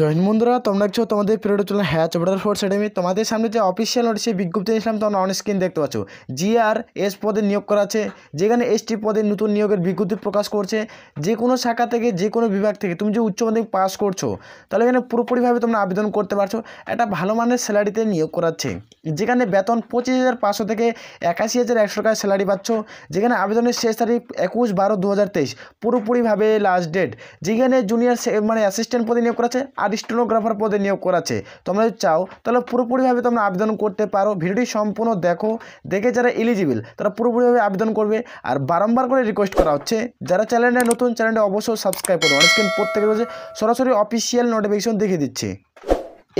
join বন্ধুরা তোমরা দেখছো তোমাদের পিরিয়ড চলে হ্যাচ বর্ডার ফোর্স একাডেমি তোমাদের সামনে যে অফিসিয়াল নোটিশে বিজ্ঞপ্তি দিয়েছিলাম তোমরা অন স্ক্রিন দেখতে পাচ্ছ জিআর এস পদে নিয়োগ করা আছে যেখানে এসটি পদে নতুন নিয়োগের বিজ্ঞপ্তি প্রকাশ করছে যে কোনো শাখা থেকে যে কোনো বিভাগ থেকে তুমি যে উচ্চ মাধ্যমিক পাস করছো তাহলে এখানে পুরোপুরিভাবে তোমরা আবেদন করতে পারছো একটা ভালো মানের স্যালারিতে নিয়োগ করাচ্ছে যেখানে বেতন পঁচিশ হাজার পাঁচশো থেকে একাশি হাজার একশো টাকা স্যালারি পাচ্ছ যেখানে আবেদনের শেষ তারিখ একুশ বারো দু হাজার তেইশ পুরোপুরিভাবে লাস্ট ডেট যেখানে জুনিয়র মানে অ্যাসিস্ট্যান্ট পদে নিয়োগ করাছে আর স্টেনোগ্রাফার পদে নিয়োগ করাছে তোমরা যদি চাও তাহলে পুরোপুরিভাবে তোমরা আবেদন করতে পারো ভিডিওটি সম্পূর্ণ দেখো দেখে যারা এলিজিবল তারা পুরোপুরিভাবে আবেদন করবে আর বারম্বার করে রিকোয়েস্ট করা হচ্ছে যারা চ্যানেলে নতুন চ্যানেলটি অবশ্যই সাবস্ক্রাইব করো অনেক প্রত্যেকের সরাসরি অফিসিয়াল নোটিফিকেশন দেখে দিচ্ছে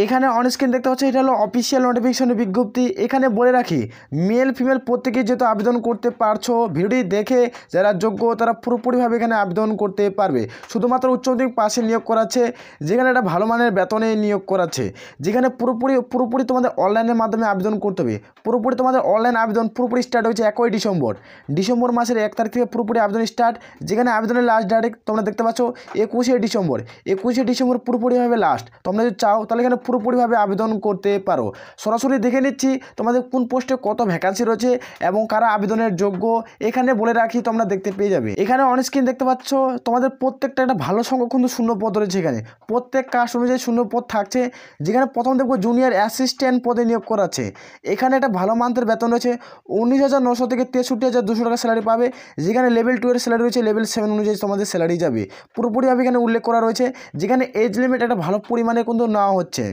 এখানে স্ক্রিন দেখতে হচ্ছে এটা হলো অফিসিয়াল নোটিফিকেশনের বিজ্ঞপ্তি এখানে বলে রাখি মেল ফিমেল প্রত্যেকে যেহেতু আবেদন করতে পারছো ভিডিওটি দেখে যারা যোগ্য তারা পুরোপুরিভাবে এখানে আবেদন করতে পারবে শুধুমাত্র উচ্চ মাধ্যমিক পাশে নিয়োগ করাচ্ছে যেখানে একটা ভালো মানের বেতনে নিয়োগ করাচ্ছে যেখানে পুরোপুরি পুরোপুরি তোমাদের অনলাইনের মাধ্যমে আবেদন করতে হবে পুরোপুরি তোমাদের অনলাইন আবেদন পুরোপুরি স্টার্ট হয়েছে একই ডিসেম্বর ডিসেম্বর মাসের এক তারিখ থেকে পুরোপুরি আবেদন স্টার্ট যেখানে আবেদনের লাস্ট ডাইরেক্ট তোমরা দেখতে পাচ্ছ একুশে ডিসেম্বর একুশে ডিসেম্বর পুরোপুরিভাবে লাস্ট তোমরা যদি চাও তাহলে এখানে পুরোপুরিভাবে আবেদন করতে পারো সরাসরি দেখে নিচ্ছি তোমাদের কোন পোস্টে কত ভ্যাকান্সি রয়েছে এবং কারা আবেদনের যোগ্য এখানে বলে রাখি তোমরা দেখতে পেয়ে যাবে এখানে অন স্ক্রিন দেখতে পাচ্ছ তোমাদের প্রত্যেকটা একটা ভালো সংখ্যক কিন্তু শূন্য পদ রয়েছে এখানে প্রত্যেক কাস্ট অনুযায়ী শূন্য পদ থাকছে যেখানে প্রথম দেখবো জুনিয়র অ্যাসিস্ট্যান্ট পদে নিয়োগ করা আছে এখানে একটা ভালো মান্থের বেতন রয়েছে উনিশ হাজার নশো থেকে তেষট্টি হাজার দুশো টাকা স্যালারি পাবে যেখানে লেভেল টু এর স্যালারি রয়েছে লেভেল সেভেন অনুযায়ী তোমাদের স্যালারি যাবে পুরোপুরিভাবে এখানে উল্লেখ করা রয়েছে যেখানে এজ লিমিট একটা ভালো পরিমাণে কিন্তু নেওয়া হচ্ছে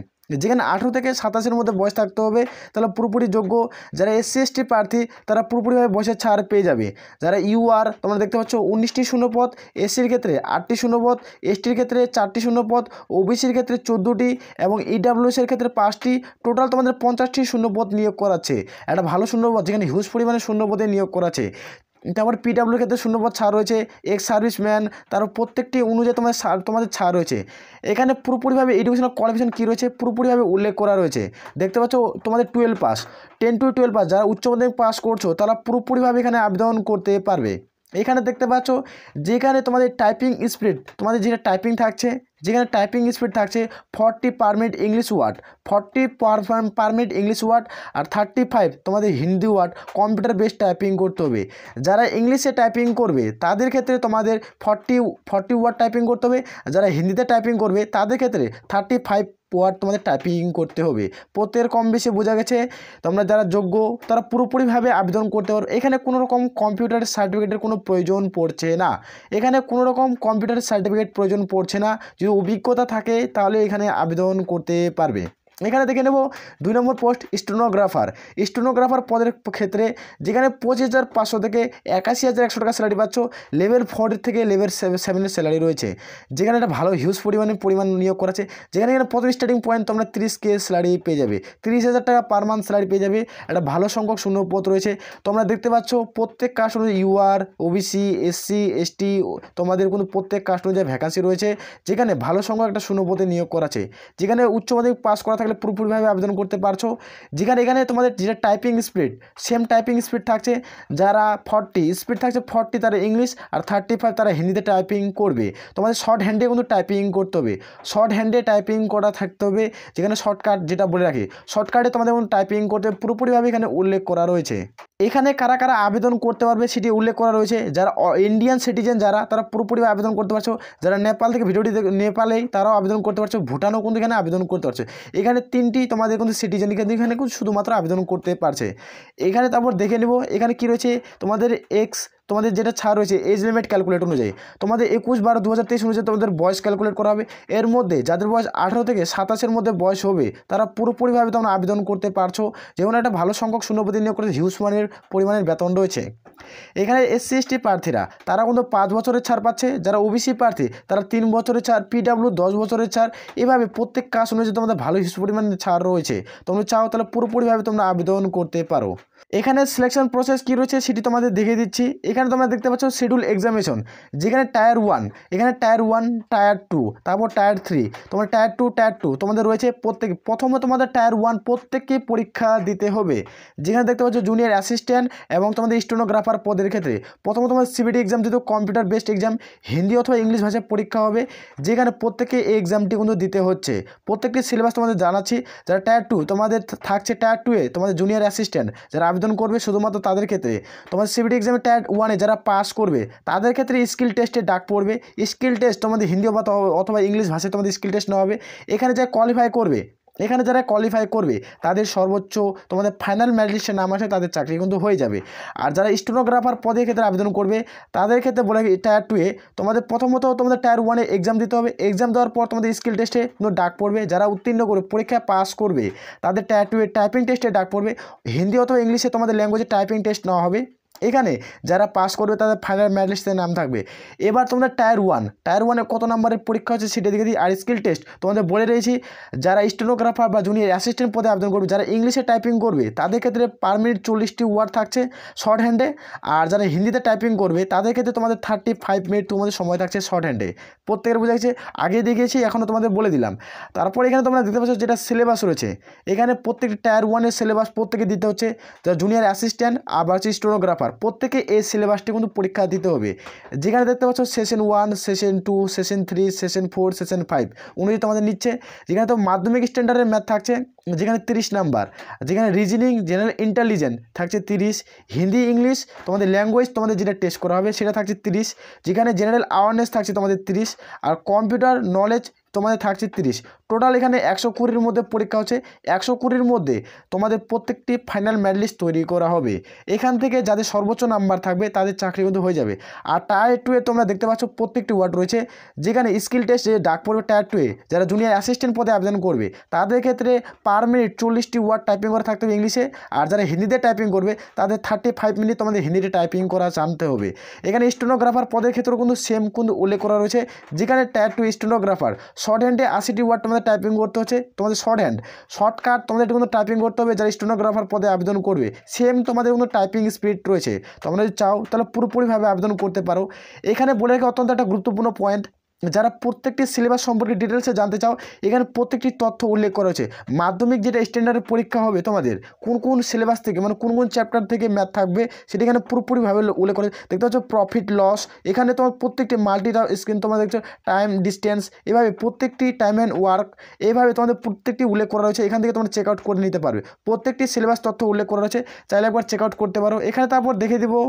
যেখানে আঠেরো থেকে সাতাশের মধ্যে বয়স থাকতে হবে তাহলে পুরোপুরি যোগ্য যারা এসসি এসটি প্রার্থী তারা পুরোপুরিভাবে বয়সের ছাড় পেয়ে যাবে যারা ইউআর তোমরা দেখতে পাচ্ছ উনিশটি শূন্যপদ এসসির ক্ষেত্রে আটটি শূন্যপদ এসটির ক্ষেত্রে চারটি শূন্যপদ ওবিসির ক্ষেত্রে চোদ্দোটি এবং ইডাব্লিউসির e ক্ষেত্রে পাঁচটি টোটাল তোমাদের পঞ্চাশটি শূন্যপদ নিয়োগ করাচ্ছে একটা ভালো শূন্যপদ যেখানে হিউজ পরিমাণে শূন্যপদে নিয়োগ করাছে তারপর পিডাব্লিউ ক্ষেত্রে শূন্যপদ ছাড় রয়েছে এক্স সার্ভিসম্যান তারপর প্রত্যেকটি অনুযায়ী তোমাদের তোমাদের ছাড় রয়েছে এখানে পুরোপুরিভাবে এডুকেশনাল কোয়ালিফিকেশন কী রয়েছে পুরোপুরিভাবে উল্লেখ করা রয়েছে দেখতে পাচ্ছ তোমাদের twelve pass ten to twelve pass যারা উচ্চ মাধ্যমিক পাস করছো তারা পুরোপুরিভাবে এখানে আবেদন করতে পারবে এখানে দেখতে পাচ্ছ যেখানে তোমাদের টাইপিং স্পিড তোমাদের যেটা টাইপিং থাকছে যেখানে টাইপিং স্পিড থাকছে forty per minute English word forty per minute English word আর থার্টি ফাইভ তোমাদের Hindi word computer base typing করতে হবে যারা ইংলিশে টাইপিং করবে তাদের ক্ষেত্রে তোমাদের ফর্টি ফর্টি ওয়ার্ড টাইপিং করতে হবে যারা হিন্দিতে টাইপিং করবে তাদের ক্ষেত্রে থার্টি ফাইভ ওয়ার্ড তোমাদের টাইপিং করতে হবে পোতের কম বেশি বোঝা গেছে তোমরা যারা যোগ্য তারা পুরোপুরিভাবে আবেদন করতে পারো এখানে কোনো রকম কম্পিউটার সার্টিফিকেটের কোনো প্রয়োজন পড়ছে না এখানে কোনো রকম কম্পিউটার সার্টিফিকেট প্রয়োজন পড়ছে না যদি অভিজ্ঞতা থাকে তাহলে এখানে আবেদন করতে পারবে এখানে দেখে নেব দুই নম্বর পোস্ট স্টোনোগ্রাফার স্টোনোগ্রাফার পদের ক্ষেত্রে যেখানে পঁচিশ হাজার পাঁচশো থেকে একাশি হাজার একশো টাকা স্যালারি পাচ্ছ লেভেল ফোর থেকে লেভেল সেভেনের স্যালারি রয়েছে যেখানে একটা ভালো হিউজ পরিমাণে পরিমাণ নিয়োগ করা আছে যেখানে এখানে প্রথম স্টার্টিং পয়েন্ট তোমরা তিরিশ কে স্যালারি পেয়ে যাবে তিরিশ হাজার টাকা পার মান্থ স্যালারি পেয়ে যাবে একটা ভালো সংখ্যক শূন্য পথ রয়েছে তোমরা দেখতে পাচ্ছ প্রত্যেক কাস্ট অনুযায়ী ইউআর ওবিসি এসসি এসটি তোমাদের কিন্তু প্রত্যেক কাস্ট অনুযায়ী ভ্যাকান্সি রয়েছে যেখানে ভালো সংখ্যক একটা শূন্য পথে নিয়োগ করা আছে যেখানে উচ্চ মাধ্যমিক পাস করা থাকলে তোমরা মানে পুরোপুরিভাবে আবেদন করতে পারছো যেখানে এখানে তোমাদের যেটা typing speed same typing speed থাকছে যারা ফর্টি স্পিড থাকছে ফর্টি তারা ইংলিশ আর থার্টি ফাইভ তারা হিন্দিতে টাইপিং করবে তোমাদের শর্ট হ্যান্ডে কিন্তু টাইপিং করতে হবে শর্ট হ্যান্ডে টাইপিং করা থাকতে হবে যেখানে শর্টকাট যেটা বলে রাখি শর্টকাটে তোমাদের টাইপিং করতে পুরোপুরিভাবে এখানে উল্লেখ করা রয়েছে এখানে কারা কারা আবেদন করতে পারবে সেটি উল্লেখ করা রয়েছে যারা ইন্ডিয়ান সিটিজেন যারা তারা পুরোপুরিভাবে আবেদন করতে পারছো যারা নেপাল থেকে ভিডিওটি নেপালে তারাও আবেদন করতে পারছো ভুটানও কিন্তু এখানে আবেদন করতে পারছো এখানে তিনটি তোমাদের কিন্তু সিটিজেন কিন্তু এখানে কিন্তু শুধুমাত্র আবেদন করতে পারছে এখানে তারপর দেখে নেব এখানে কি রয়েছে তোমাদের এক্স তোমাদের যেটা ছাড় রয়েছে এজ লিমিট ক্যালকুলেট অনুযায়ী তোমাদের একুশ বারো দু হাজার তেইশ অনুযায়ী তোমাদের বয়স ক্যালকুলেট করা হবে এর মধ্যে যাদের বয়স আঠারো থেকে সাতাশের মধ্যে বয়স হবে তারা পুরোপুরিভাবে তোমরা আবেদন করতে পারছো যেমন একটা ভালো সংখ্যক শূন্যপতি নিয়োগ করে হিউজ মানের পরিমাণের বেতন রয়েছে এখানে এসসি এসটি প্রার্থীরা তারা কিন্তু পাঁচ বছরের ছাড় পাচ্ছে যারা ওবিসি প্রার্থী তারা তিন বছরের ছাড় পিডাব্লিউ দশ বছরের ছাড় এভাবে প্রত্যেক কাজ অনুযায়ী তোমাদের ভালো হিউজ পরিমাণের ছাড় রয়েছে তোমরা চাও তাহলে পুরোপুরিভাবে তোমরা আবেদন করতে পারো এখানে সিলেকশন প্রসেস কি রয়েছে সেটি তোমাদের দেখিয়ে দিচ্ছি এখানে তোমরা দেখতে পাচ্ছ শিডিউল এক্সামিনেশন যেখানে টায়ার ওয়ান এখানে টায়ার ওয়ান টায়ার টু তারপর টায়ার থ্রি তোমার টায়ার টু টায়ার টু তোমাদের রয়েছে প্রত্যেক প্রথমে তোমাদের টায়ার ওয়ান প্রত্যেককে পরীক্ষা দিতে হবে যেখানে দেখতে পাচ্ছ জুনিয়র অ্যাসিস্ট্যান্ট এবং তোমাদের স্টোনোগ্রাফার পদের ক্ষেত্রে প্রথমে তোমাদের সিবিটি এক্সাম যেহেতু কম্পিউটার বেসড এক্সাম হিন্দি অথবা ইংলিশ ভাষায় পরীক্ষা হবে যেখানে প্রত্যেককে এই এক্সামটি কিন্তু দিতে হচ্ছে প্রত্যেকটি সিলেবাস তোমাদের জানাচ্ছি যারা টায়ার টু তোমাদের থাকছে টায়ার টুয়ে তোমাদের জুনিয়র অ্যাসিস্ট্যান্ট যারা আবেদন করবে শুধুমাত্র তাদের ক্ষেত্রে তোমাদের সিবিটি এক্সামে টায়ার ওয়ানে যারা পাস করবে তাদের ক্ষেত্রে স্কিল টেস্টে ডাক পড়বে স্কিল টেস্ট তোমাদের হিন্দি অথবা ইংলিশ ভাষায় তোমাদের স্কিল টেস্ট নেওয়া হবে এখানে যারা কোয়ালিফাই করবে এখানে যারা কোয়ালিফাই করবে তাদের সর্বোচ্চ তোমাদের ফাইনাল ম্যাজিস্ট্রেট নাম আসে তাদের চাকরি কিন্তু হয়ে যাবে আর যারা স্টেনোগ্রাফার পদে ক্ষেত্রে আবেদন করবে তাদের ক্ষেত্রে বলে টায়ার টুয়ে তোমাদের প্রথমত তোমাদের টায়ার ওয়ানে এক্সাম দিতে হবে এক্সাম দেওয়ার পর তোমাদের স্কিল টেস্টে কিন্তু ডাক পড়বে যারা উত্তীর্ণ করে পরীক্ষায় পাস করবে তাদের টায়ার টুয়ে টাইপিং টেস্টে ডাক পড়বে হিন্দি অথবা ইংলিশে তোমাদের ল্যাঙ্গুয়েজে টাইপিং টেস্ট নেওয়া হবে এখানে যারা পাস করবে তাদের ফাইনাল মেরিট নাম থাকবে এবার তোমরা টায়ার ওয়ান টায়ার ওয়ানে কত নম্বরের পরীক্ষা হচ্ছে সেটা দেখে দিই আর স্কিল টেস্ট তোমাদের বলে রয়েছি যারা স্টেনোগ্রাফার বা জুনিয়র অ্যাসিস্ট্যান্ট পদে আবেদন করবে যারা ইংলিশে টাইপিং করবে তাদের ক্ষেত্রে পার মিনিট চল্লিশটি ওয়ার্ড থাকছে শর্ট হ্যান্ডে আর যারা হিন্দিতে টাইপিং করবে তাদের ক্ষেত্রে তোমাদের থার্টি ফাইভ মিনিট তোমাদের সময় থাকছে শর্ট হ্যান্ডে প্রত্যেকের বোঝা গেছে আগে দেখিয়েছি এখনও তোমাদের বলে দিলাম তারপর এখানে তোমরা দেখতে পাচ্ছ যেটা সিলেবাস রয়েছে এখানে প্রত্যেকটি টায়ার ওয়ানের সিলেবাস প্রত্যেকে দিতে হচ্ছে যারা জুনিয়র অ্যাসিস্ট্যান্ট আবার হচ্ছে স্টেনোগ্রাফার প্রত্যেকে এই সিলেবাসটি কিন্তু পরীক্ষা দিতে হবে যেখানে দেখতে পাচ্ছ session one session two session three session four session five উনি তোমাদের নিচ্ছে যেখানে তো মাধ্যমিক স্ট্যান্ডার্ডের ম্যাথ থাকছে যেখানে তিরিশ নাম্বার যেখানে রিজনিং জেনারেল ইন্টেলিজেন্ট থাকছে তিরিশ হিন্দি ইংলিশ তোমাদের ল্যাঙ্গুয়েজ তোমাদের যেটা টেস্ট করা হবে সেটা থাকছে তিরিশ যেখানে জেনারেল অ্যাওয়ারনেস থাকছে তোমাদের তিরিশ আর কম্পিউটার নলেজ তোমাদের থাকছে তিরিশ টোটাল এখানে একশো কুড়ির মধ্যে পরীক্ষা হচ্ছে একশো কুড়ির মধ্যে তোমাদের প্রত্যেকটি ফাইনাল মেরিট তৈরি করা হবে এখান থেকে যাদের সর্বোচ্চ নাম্বার থাকবে তাদের চাকরি কিন্তু হয়ে যাবে আর টায়ার টুয়ে তোমরা দেখতে পাচ্ছ প্রত্যেকটি ওয়ার্ড রয়েছে যেখানে স্কিল টেস্ট ডাক পড়বে টায়ার টুয়ে যারা জুনিয়ার অ্যাসিস্ট্যান্ট পদে আবেদন করবে তাদের ক্ষেত্রে পার মিনিট চল্লিশটি ওয়ার্ড টাইপিং করে থাকতে হবে ইংলিশে আর যারা হিন্দিতে টাইপিং করবে তাদের থার্টি ফাইভ মিনিট তোমাদের হিন্দিতে টাইপিং করা জানতে হবে এখানে স্টেনোগ্রাফার পদের ক্ষেত্রেও কিন্তু সেম কিন্তু উল্লেখ করা রয়েছে যেখানে টায়ার টু স্টেনোগ্রাফার শর্ট হ্যান্ডে আশিটি ওয়ার্ড তোমাদের টাইপিং করতে হচ্ছে তোমাদের শর্ট হ্যান্ড শর্টকাট তোমাদের কিন্তু টাইপিং করতে হবে যারা স্টোনোগ্রাফার পদে আবেদন করবে সেম তোমাদের কিন্তু টাইপিং স্পিড রয়েছে তোমরা যদি চাও তাহলে পুরোপুরিভাবে আবেদন করতে পারো এখানে বলে রাখি অত্যন্ত একটা গুরুত্বপূর্ণ পয়েন্ট যারা প্রত্যেকটি সিলেবাস সম্পর্কে ডিটেলসে জানতে চাও এখানে প্রত্যেকটি তথ্য উল্লেখ করা হয়েছে মাধ্যমিক যেটা স্ট্যান্ডার্ডের পরীক্ষা হবে তোমাদের কোন কোন সিলেবাস থেকে মানে কোন কোন চ্যাপ্টার থেকে ম্যাথ থাকবে সেটা এখানে পুরোপুরিভাবে উল্লেখ করা দেখতে পাচ্ছ প্রফিট লস এখানে তোমার প্রত্যেকটি মাল্টি স্ক্রিন তোমার দেখছো টাইম ডিস্টেন্স এভাবে প্রত্যেকটি টাইম অ্যান্ড ওয়ার্ক এভাবে তোমাদের প্রত্যেকটি উল্লেখ করা রয়েছে এখান থেকে তোমরা চেক আউট করে নিতে পারবে প্রত্যেকটি সিলেবাস তথ্য উল্লেখ করা রয়েছে চাইলে একবার চেক আউট করতে পারো এখানে তারপর দেখে দেবো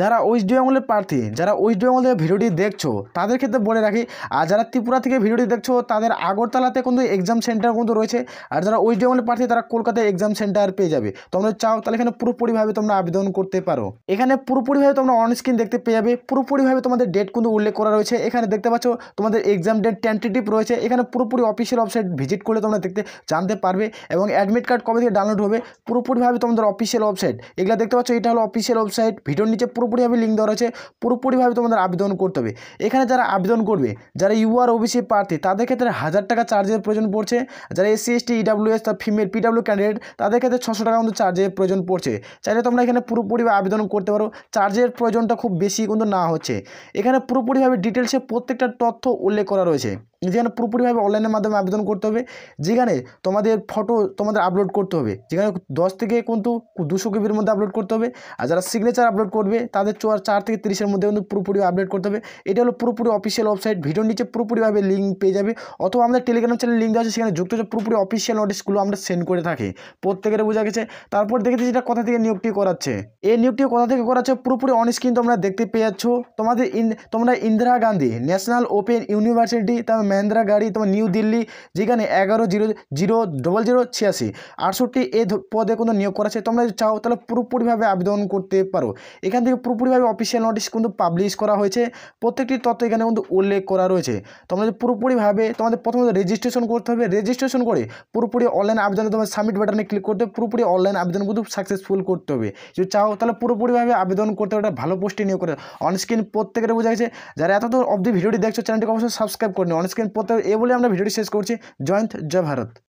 যারা ওয়েস্ট বেঙ্গলের প্রার্থী যারা ওয়েস্ট বেঙ্গল থেকে ভিডিওটি দেখছো তাদের ক্ষেত্রে বলে রাখি আর যারা ত্রিপুরা থেকে ভিডিওটি দেখছো তাদের আগরতলাতে কিন্তু এক্সাম সেন্টার কিন্তু রয়েছে আর যারা ওয়েস্ট বেঙ্গলের প্রার্থী তারা কলকাতায় এক্সাম সেন্টার পেয়ে যাবে তোমরা চাও তাহলে এখানে পুরোপুরিভাবে তোমরা আবেদন করতে পারো এখানে পুরোপুরিভাবে তোমরা অন স্ক্রিন দেখতে পেয়ে যাবে পুরোপুরিভাবে তোমাদের ডেট কিন্তু উল্লেখ করা রয়েছে এখানে দেখতে পাচ্ছ তোমাদের এক্সাম ডেট টেন্টেটিভ রয়েছে এখানে পুরোপুরি অফিসিয়াল ওয়েবসাইট ভিজিট করলে তোমরা দেখতে জানতে পারবে এবং অ্যাডমিট কার্ড কবে থেকে ডাউনলোড হবে পুরোপুরিভাবে তোমাদের অফিসিয়াল ওয়েবসাইট এগুলো দেখতে পাচ্ছ এটা হলো অফিসিয়াল ওয়েবসাইট ভিডিওর নিচে পুরোপুরিভাবে লিঙ্ক দেওয়া রয়েছে পুরোপুরিভাবে তোমাদের আবেদন করতে হবে এখানে যারা আবেদন করবে যারা ইউআর ওবিসি প্রার্থী তাদের ক্ষেত্রে হাজার টাকা চার্জের প্রয়োজন পড়ছে যারা এসসি এসটি ইডাব্লিউএস তার ফিমেল পিডাব্লিউ ক্যান্ডিডেট তাদের ক্ষেত্রে ছশো টাকা কিন্তু চার্জের প্রয়োজন পড়ছে চাইলে তোমরা এখানে পুরোপুরিভাবে আবেদন করতে পারো চার্জের প্রয়োজনটা খুব বেশি কিন্তু না হচ্ছে এখানে পুরোপুরিভাবে ডিটেলসে প্রত্যেকটা তথ্য উল্লেখ করা রয়েছে যেখানে পুরোপুরিভাবে অনলাইনের মাধ্যমে আবেদন করতে হবে যেখানে তোমাদের ফটো তোমাদের আপলোড করতে হবে যেখানে দশ থেকে কিন্তু দুশো কেবির মধ্যে আপলোড করতে হবে আর যারা সিগনেচার আপলোড করবে তাদের চোয়ার চার থেকে তিরিশের মধ্যে কিন্তু পুরোপুরি আপলোড করতে হবে এটা হলো পুরোপুরি অফিসিয়াল ওয়েবসাইট ভিডিওর নিচে পুরোপুরিভাবে লিঙ্ক পেয়ে যাবে অথবা আমাদের টেলিগ্রাম চ্যানেল লিঙ্ক আছে সেখানে যুক্ত হচ্ছে পুরোপুরি অফিসিয়াল নোটিশগুলো আমরা সেন্ড করে থাকি প্রত্যেকের বোঝা গেছে তারপর দেখেছি যেটা কোথা থেকে নিয়োগটি করাচ্ছে এই নিয়োগটি কোথা থেকে করাচ্ছে পুরোপুরি অনস্ক্রিন তোমরা দেখতে পেয়ে যাচ্ছ তোমাদের তোমরা Indira Gandhi national open university তার মহেন্দ্রা গাড়ি তোমার নিউ দিল্লি যেখানে এগারো জিরো জিরো ডবল জিরো ছিয়াশি আটষট্টি এ পদে কোনো নিয়োগ করা আছে তোমরা যদি চাও তাহলে পুরোপুরিভাবে আবেদন করতে পারো এখান থেকে পুরোপুরিভাবে অফিসিয়াল নোটিশ কিন্তু পাবলিশ করা হয়েছে প্রত্যেকটি তথ্য এখানে কিন্তু উল্লেখ করা রয়েছে তোমরা যদি পুরোপুরিভাবে তোমাদের প্রথমত রেজিস্ট্রেশন করতে হবে রেজিস্ট্রেশন করে পুরোপুরি অনলাইন আবেদনে তোমার সাবমিট বাটনে ক্লিক করতে পুরোপুরি অনলাইন আবেদন কিন্তু সাকসেসফুল করতে হবে যদি চাও তাহলে পুরোপুরিভাবে আবেদন করতে হবে একটা ভালো পোস্টে নিয়োগ করে অনস্ক্রিন প্রত্যেকের বোঝা গেছে যারা এত অবধি ভিডিওটি দেখছো চ্যানেলটিকে অবশ্যই সাবস্ক্রাইব করে নিও স্ক্রিন পড়তে হবে এ বলে আমরা ভিডিওটি শেষ করছি জয়ন্ত জয় ভারত